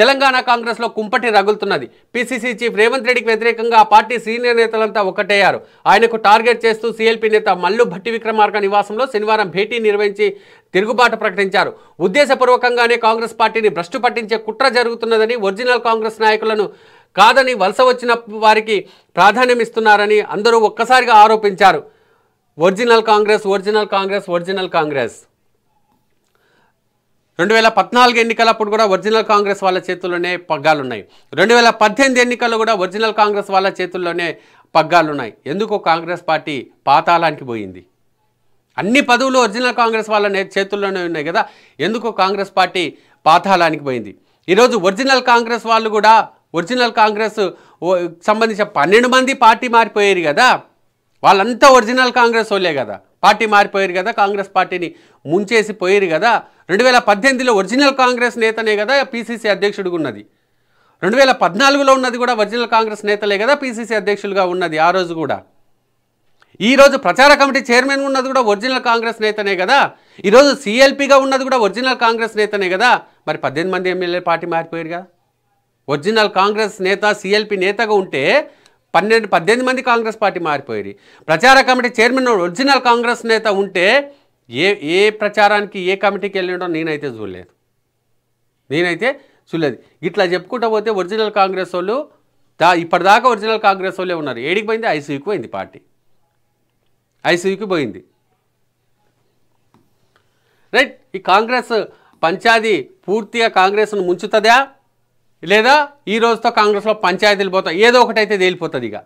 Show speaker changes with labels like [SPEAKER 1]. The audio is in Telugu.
[SPEAKER 1] తెలంగాణ కాంగ్రెస్లో కుంపటి రగులుతున్నది పిసిసి చీఫ్ రేవంత్ రెడ్డికి వ్యతిరేకంగా ఆ పార్టీ సీనియర్ నేతలంతా ఒక్కటయ్యారు ఆయనకు టార్గెట్ చేస్తూ సీఎల్పీ నేత మల్లు భట్టి విక్రమార్క నివాసంలో శనివారం భేటీ నిర్వహించి తిరుగుబాటు ప్రకటించారు ఉద్దేశపూర్వకంగానే కాంగ్రెస్ పార్టీని భ్రష్టు పట్టించే కుట్ర జరుగుతున్నదని ఒరిజినల్ కాంగ్రెస్ నాయకులను కాదని వలస వచ్చిన వారికి ప్రాధాన్యమిస్తున్నారని అందరూ ఒక్కసారిగా ఆరోపించారు original Congress original Congress original Congress రెండు వేల పద్నాలుగు ఎన్నికలప్పుడు కూడా ఒరిజినల్ కాంగ్రెస్ వాళ్ళ చేతుల్లోనే పగ్గాలున్నాయి రెండు వేల పద్దెనిమిది ఎన్నికల్లో కూడా ఒరిజినల్ కాంగ్రెస్ వాళ్ళ చేతుల్లోనే పగ్గాలున్నాయి ఎందుకో కాంగ్రెస్ పార్టీ పాతాళానికి పోయింది అన్ని పదవులు ఒరిజినల్ కాంగ్రెస్ వాళ్ళ చేతుల్లోనే ఉన్నాయి కదా ఎందుకో కాంగ్రెస్ పార్టీ పాతాళానికి పోయింది ఈరోజు ఒరిజినల్ కాంగ్రెస్ వాళ్ళు కూడా ఒరిజినల్ కాంగ్రెస్ సంబంధించిన పన్నెండు మంది పార్టీ మారిపోయారు కదా వాళ్ళంతా ఒరిజినల్ కాంగ్రెస్ వాళ్ళే కదా పార్టీ మారిపోయారు కదా కాంగ్రెస్ పార్టీని ముంచేసి పోయారు కదా రెండు వేల పద్దెనిమిదిలో ఒరిజినల్ కాంగ్రెస్ నేతనే కదా పీసీసీ అధ్యక్షుడిగా ఉన్నది రెండు వేల పద్నాలుగులో ఉన్నది కూడా ఒరిజినల్ కాంగ్రెస్ నేతలే కదా పీసీసీ అధ్యక్షులుగా ఉన్నది ఆ రోజు కూడా ఈరోజు ప్రచార కమిటీ చైర్మన్ ఉన్నది కూడా ఒరిజినల్ కాంగ్రెస్ నేతనే కదా ఈరోజు సిఎల్పిగా ఉన్నది కూడా ఒరిజినల్ కాంగ్రెస్ నేతనే కదా మరి పద్దెనిమిది మంది ఎమ్మెల్యే పార్టీ మారిపోయారు కదా ఒరిజినల్ కాంగ్రెస్ నేత సిఎల్పి నేతగా ఉంటే పన్నెండు పద్దెనిమిది మంది కాంగ్రెస్ పార్టీ మారిపోయారు ప్రచార కమిటీ చైర్మన్ ఒరిజినల్ కాంగ్రెస్ నేత ఉంటే ఏ ఏ ప్రచారానికి ఏ కమిటీకి వెళ్ళిండో నేనైతే చూడలేదు నేనైతే చూడలేదు ఇట్లా చెప్పుకుంటూ పోతే ఒరిజినల్ కాంగ్రెస్ వాళ్ళు దా ఇప్పటిదాకా ఒరిజినల్ కాంగ్రెస్ వాళ్ళే ఉన్నారు ఏడికి పోయింది ఐసీయూకి పోయింది పార్టీ ఐసీయూకి పోయింది రైట్ ఈ కాంగ్రెస్ పంచాది పూర్తిగా కాంగ్రెస్ను ముంచుతుందా లేదా ఈ రోజుతో కాంగ్రెస్లో పంచాయతీలు పోతాయి ఏదో ఒకటైతే తేలిపోతుంది ఇక